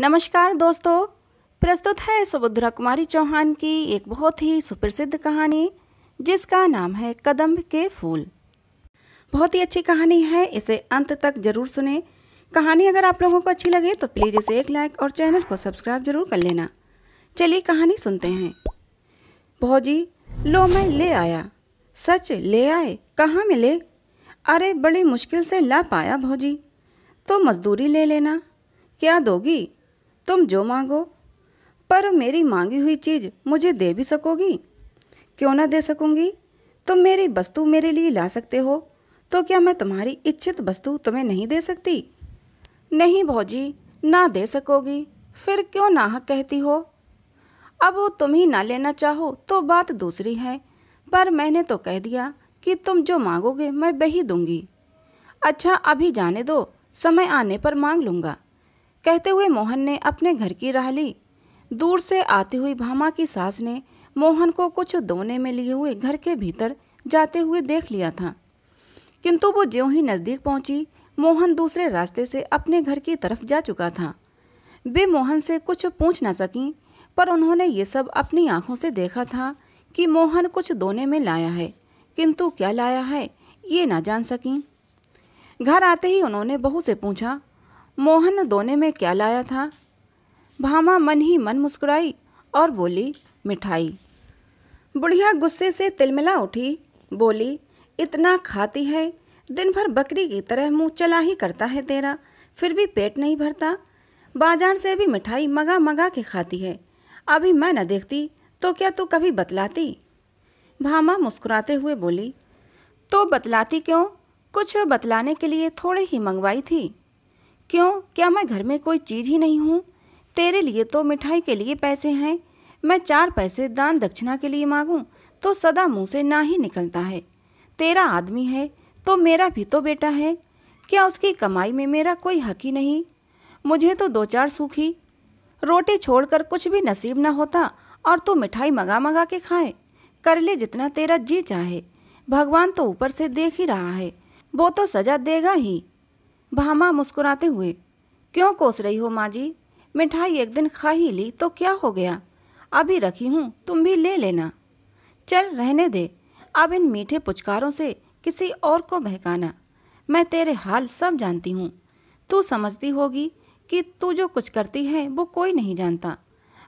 नमस्कार दोस्तों प्रस्तुत है सुभद्रा कुमारी चौहान की एक बहुत ही सुप्रसिद्ध कहानी जिसका नाम है कदम्ब के फूल बहुत ही अच्छी कहानी है इसे अंत तक जरूर सुने कहानी अगर आप लोगों को अच्छी लगे तो प्लीज़ इसे एक लाइक और चैनल को सब्सक्राइब जरूर कर लेना चलिए कहानी सुनते हैं भौजी लो मैं ले आया सच ले आए कहाँ मिले अरे बड़ी मुश्किल से ला पाया भौजी तो मजदूरी ले लेना क्या दोगी तुम जो मांगो पर मेरी मांगी हुई चीज़ मुझे दे भी सकोगी क्यों ना दे सकूंगी तुम मेरी वस्तु मेरे लिए ला सकते हो तो क्या मैं तुम्हारी इच्छित वस्तु तुम्हें नहीं दे सकती नहीं भौजी ना दे सकोगी फिर क्यों नाहक कहती हो अब वो तुम ही ना लेना चाहो तो बात दूसरी है पर मैंने तो कह दिया कि तुम जो मांगोगे मैं वही दूंगी अच्छा अभी जाने दो समय आने पर मांग लूँगा कहते हुए मोहन ने अपने घर की राह ली दूर से आती हुई भामा की सास ने मोहन को कुछ दोने में लिए हुए घर के भीतर जाते हुए देख लिया था किंतु वो ज्यों ही नज़दीक पहुंची मोहन दूसरे रास्ते से अपने घर की तरफ जा चुका था वे मोहन से कुछ पूछ ना सकीं पर उन्होंने ये सब अपनी आंखों से देखा था कि मोहन कुछ दोने में लाया है किंतु क्या लाया है ये ना जान सकीं घर आते ही उन्होंने बहू से पूछा मोहन दोने में क्या लाया था भामा मन ही मन मुस्कुराई और बोली मिठाई बुढ़िया गुस्से से तिलमिला उठी बोली इतना खाती है दिन भर बकरी की तरह मुंह चला ही करता है तेरा फिर भी पेट नहीं भरता बाजार से भी मिठाई मगा मगा के खाती है अभी मैं न देखती तो क्या तू कभी बतलाती भामा मुस्कुराते हुए बोली तो बतलाती क्यों कुछ बतलाने के लिए थोड़े ही मंगवाई थी क्यों क्या मैं घर में कोई चीज़ ही नहीं हूँ तेरे लिए तो मिठाई के लिए पैसे हैं मैं चार पैसे दान दक्षिणा के लिए मांगूँ तो सदा मुँह से ना ही निकलता है तेरा आदमी है तो मेरा भी तो बेटा है क्या उसकी कमाई में मेरा कोई हक ही नहीं मुझे तो दो चार सूखी रोटी छोड़कर कुछ भी नसीब ना होता और तू मिठाई मंगा मंगा के खाए कर ले जितना तेरा जी चाहे भगवान तो ऊपर से देख ही रहा है वो तो सजा देगा ही भामा मुस्कुराते हुए क्यों कोस रही हो माँ जी मिठाई एक दिन खा ही ली तो क्या हो गया अभी रखी हूँ तुम भी ले लेना चल रहने दे अब इन मीठे पुचकारों से किसी और को बहकाना मैं तेरे हाल सब जानती हूँ तू समझती होगी कि तू जो कुछ करती है वो कोई नहीं जानता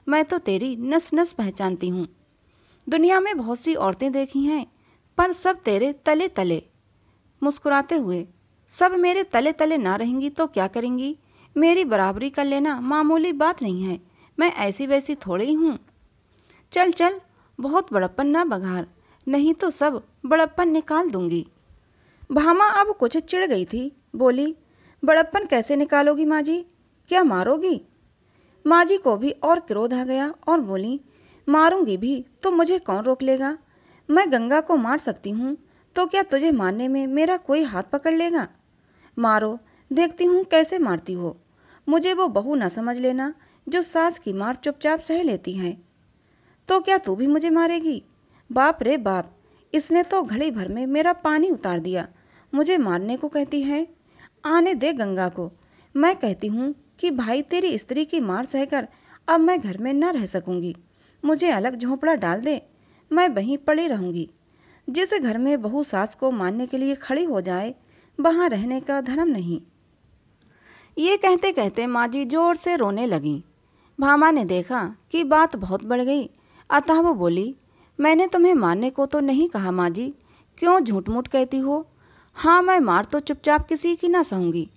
मैं तो तेरी नस नस पहचानती हूँ दुनिया में बहुत सी औरतें देखी हैं पर सब तेरे तले तले मुस्कुराते हुए सब मेरे तले तले ना रहेंगी तो क्या करेंगी मेरी बराबरी कर लेना मामूली बात नहीं है मैं ऐसी वैसी थोड़ी हूँ चल चल बहुत बड़प्पन ना बघार नहीं तो सब बड़प्पन निकाल दूंगी भामा अब कुछ चिढ़ गई थी बोली बड़प्पन कैसे निकालोगी माँ जी क्या मारोगी माँ जी को भी और क्रोध आ गया और बोली मारूंगी भी तो मुझे कौन रोक लेगा मैं गंगा को मार सकती हूँ तो क्या तुझे मारने में मेरा कोई हाथ पकड़ लेगा मारो देखती हूँ कैसे मारती हो मुझे वो बहू ना समझ लेना जो सास की मार चुपचाप सह लेती हैं तो क्या तू भी मुझे मारेगी बाप रे बाप इसने तो घड़ी भर में मेरा पानी उतार दिया मुझे मारने को कहती है आने दे गंगा को मैं कहती हूँ कि भाई तेरी स्त्री की मार सहकर अब मैं घर में न रह सकूँगी मुझे अलग झोंपड़ा डाल दे मैं वहीं पड़ी रहूँगी जिस घर में बहू सास को मारने के लिए खड़ी हो जाए वहाँ रहने का धर्म नहीं ये कहते कहते माँ जी जोर से रोने लगीं भामा ने देखा कि बात बहुत बढ़ गई अतः वो बोली मैंने तुम्हें मारने को तो नहीं कहा माँ जी क्यों झूठ मूठ कहती हो हाँ मैं मार तो चुपचाप किसी की ना सहूँगी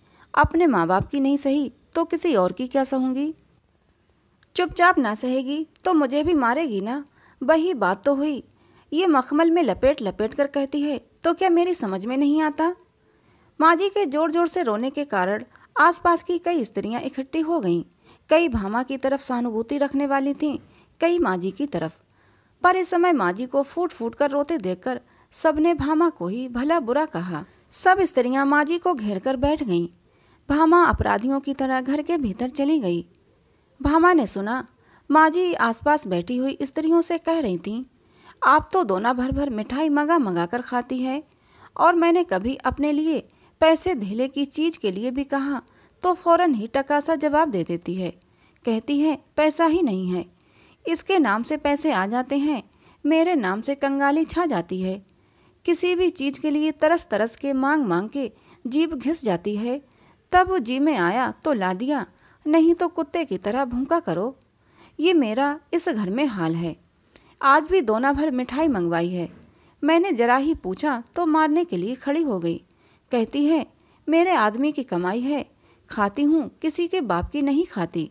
अपने माँ बाप की नहीं सही तो किसी और की क्या सहूँगी चुपचाप ना सहेगी तो मुझे भी मारेगी ना वही बात तो हुई ये मखमल में लपेट लपेट कर कहती है तो क्या मेरी समझ में नहीं आता माँ जी के जोर जोर से रोने के कारण आसपास की कई स्त्रियां इकट्ठी हो गईं कई भामा की तरफ सहानुभूति रखने वाली थीं कई माँ जी की तरफ पर इस समय माँ जी को फूट फूट कर रोते देखकर सबने भामा को ही भला बुरा कहा सब स्त्रियां माँ जी को घेर कर बैठ गईं भामा अपराधियों की तरह घर के भीतर चली गई भामा ने सुना माँ जी आसपास बैठी हुई स्त्रियों से कह रही थीं आप तो दोना भर भर मिठाई मंगा मंगा कर खाती है और मैंने कभी अपने लिए पैसे धेले की चीज के लिए भी कहा तो फौरन ही टकासा जवाब दे देती है कहती है पैसा ही नहीं है इसके नाम से पैसे आ जाते हैं मेरे नाम से कंगाली छा जाती है किसी भी चीज़ के लिए तरस तरस के मांग मांग के जीप घिस जाती है तब जी में आया तो ला दिया नहीं तो कुत्ते की तरह भूखा करो ये मेरा इस घर में हाल है आज भी दोना भर मिठाई मंगवाई है मैंने जरा ही पूछा तो मारने के लिए खड़ी हो गई कहती है मेरे आदमी की कमाई है खाती हूँ किसी के बाप की नहीं खाती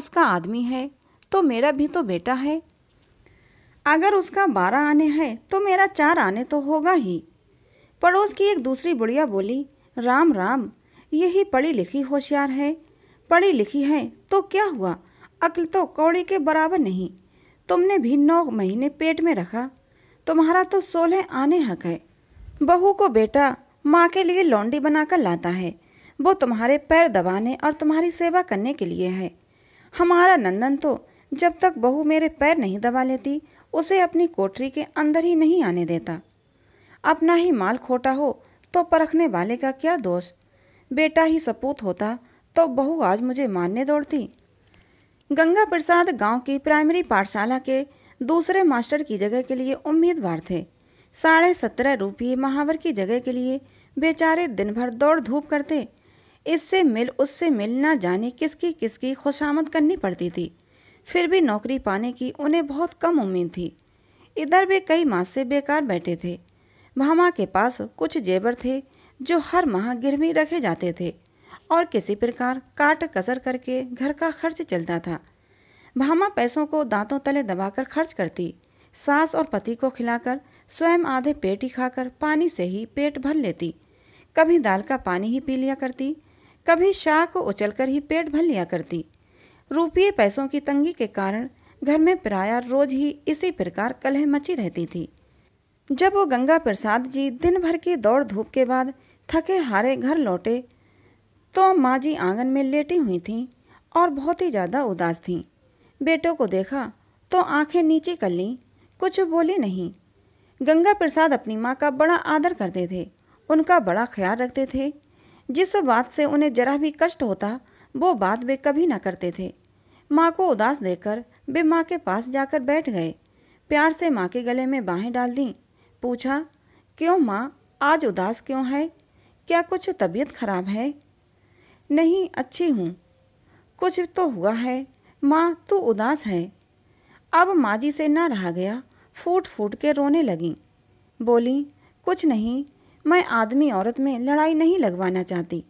उसका आदमी है तो मेरा भी तो बेटा है अगर उसका बारह आने हैं तो मेरा चार आने तो होगा ही पड़ोस की एक दूसरी बुढ़िया बोली राम राम यही पढ़ी लिखी होशियार है पढ़ी लिखी है तो क्या हुआ अक्ल तो कौड़ी के बराबर नहीं तुमने भी नौ महीने पेट में रखा तुम्हारा तो सोलह आने हक है बहू को बेटा माँ के लिए लौंडी बनाकर लाता है वो तुम्हारे पैर दबाने और तुम्हारी सेवा करने के लिए है हमारा नंदन तो जब तक बहू मेरे पैर नहीं दबा लेती उसे अपनी कोठरी के अंदर ही नहीं आने देता अपना ही माल खोटा हो तो परखने वाले का क्या दोष बेटा ही सपूत होता तो बहू आज मुझे मारने दौड़ती गंगा प्रसाद गांव की प्राइमरी पाठशाला के दूसरे मास्टर की जगह के लिए उम्मीदवार थे साढ़े सत्रह रुपये महावर की जगह के लिए बेचारे दिन भर दौड़ धूप करते इससे मिल उससे मिल ना जाने किसकी किसकी खुशामद करनी पड़ती थी फिर भी नौकरी पाने की उन्हें बहुत कम उम्मीद थी इधर वे कई माह से बेकार बैठे थे भामा के पास कुछ जेबर थे जो हर माह गिरवी रखे जाते थे और किसी प्रकार काट कसर करके घर का खर्च चलता था भामा पैसों को दांतों तले दबाकर खर्च करती सास और पति को खिलाकर स्वयं आधे पेट ही खाकर पानी से ही पेट भर लेती कभी दाल का पानी ही पी लिया करती कभी शाह को उछलकर ही पेट भर लिया करती रुपये पैसों की तंगी के कारण घर में प्राय रोज ही इसी प्रकार कलह मची रहती थी जब वो गंगा प्रसाद जी दिन भर की दौड़ धूप के बाद थके हारे घर लौटे तो माँ जी आंगन में लेटी हुई थीं और बहुत ही ज़्यादा उदास थीं बेटों को देखा तो आंखें नीचे कर लीं कुछ बोले नहीं गंगा प्रसाद अपनी माँ का बड़ा आदर करते थे उनका बड़ा ख्याल रखते थे जिस बात से उन्हें जरा भी कष्ट होता वो बात वे कभी ना करते थे माँ को उदास देकर वे माँ के पास जाकर बैठ गए प्यार से माँ के गले में बाहें डाल दीं पूछा क्यों माँ आज उदास क्यों है क्या कुछ तबीयत खराब है नहीं अच्छी हूँ कुछ तो हुआ है माँ तू उदास है अब माँ जी से ना रहा गया फूट फूट के रोने लगीं बोली कुछ नहीं मैं आदमी औरत में लड़ाई नहीं लगवाना चाहती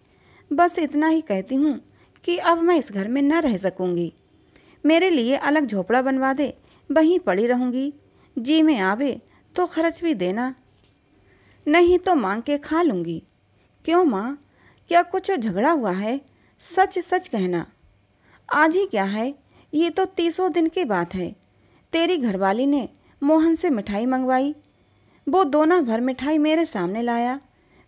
बस इतना ही कहती हूँ कि अब मैं इस घर में न रह सकूँगी मेरे लिए अलग झोपड़ा बनवा दे वहीं पड़ी रहूँगी जी में आवे तो खर्च भी देना नहीं तो मांग के खा लूँगी क्यों माँ क्या कुछ झगड़ा हुआ है सच सच कहना आज ही क्या है ये तो तीसों दिन की बात है तेरी घरवाली ने मोहन से मिठाई मंगवाई वो दोना भर मिठाई मेरे सामने लाया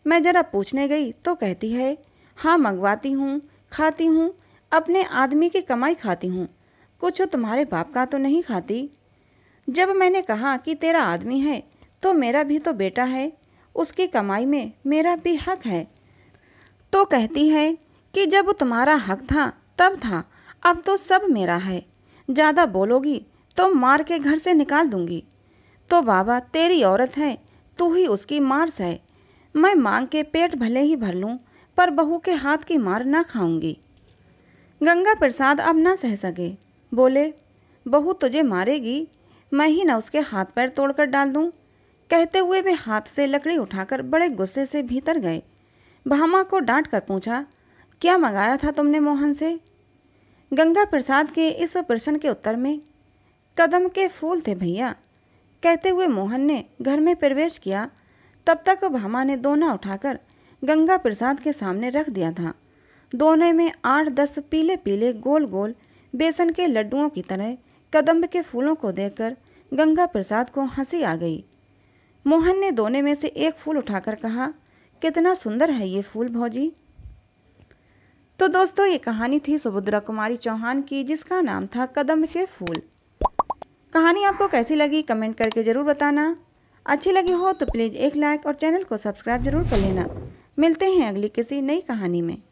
मैं ज़रा पूछने गई तो कहती है हाँ मंगवाती हूँ खाती हूँ अपने आदमी की कमाई खाती हूँ कुछ तुम्हारे बाप का तो नहीं खाती जब मैंने कहा कि तेरा आदमी है तो मेरा भी तो बेटा है उसकी कमाई में मेरा भी हक है तो कहती है कि जब तुम्हारा हक था तब था अब तो सब मेरा है ज़्यादा बोलोगी तो मार के घर से निकाल दूंगी तो बाबा तेरी औरत है तू ही उसकी मार है मैं मांग के पेट भले ही भर लूँ पर बहू के हाथ की मार ना खाऊंगी गंगा प्रसाद अब ना सह सके बोले बहू तुझे मारेगी मैं ही ना उसके हाथ पैर तोड़कर डाल दूँ कहते हुए वे हाथ से लकड़ी उठाकर बड़े गुस्से से भीतर गए भामा को डांट कर पूछा क्या मंगाया था तुमने मोहन से गंगा प्रसाद के इस प्रश्न के उत्तर में कदम के फूल थे भैया कहते हुए मोहन ने घर में प्रवेश किया तब तक भामा ने दोना उठाकर गंगा प्रसाद के सामने रख दिया था दोने में आठ दस पीले पीले गोल गोल बेसन के लड्डुओं की तरह कदम्ब के फूलों को देखकर गंगा प्रसाद को हंसी आ गई मोहन ने दोने में से एक फूल उठाकर कहा कितना सुंदर है ये फूल भौजी तो दोस्तों ये कहानी थी सुभद्रा कुमारी चौहान की जिसका नाम था कदम के फूल कहानी आपको कैसी लगी कमेंट करके ज़रूर बताना अच्छी लगी हो तो प्लीज़ एक लाइक और चैनल को सब्सक्राइब जरूर कर लेना मिलते हैं अगली किसी नई कहानी में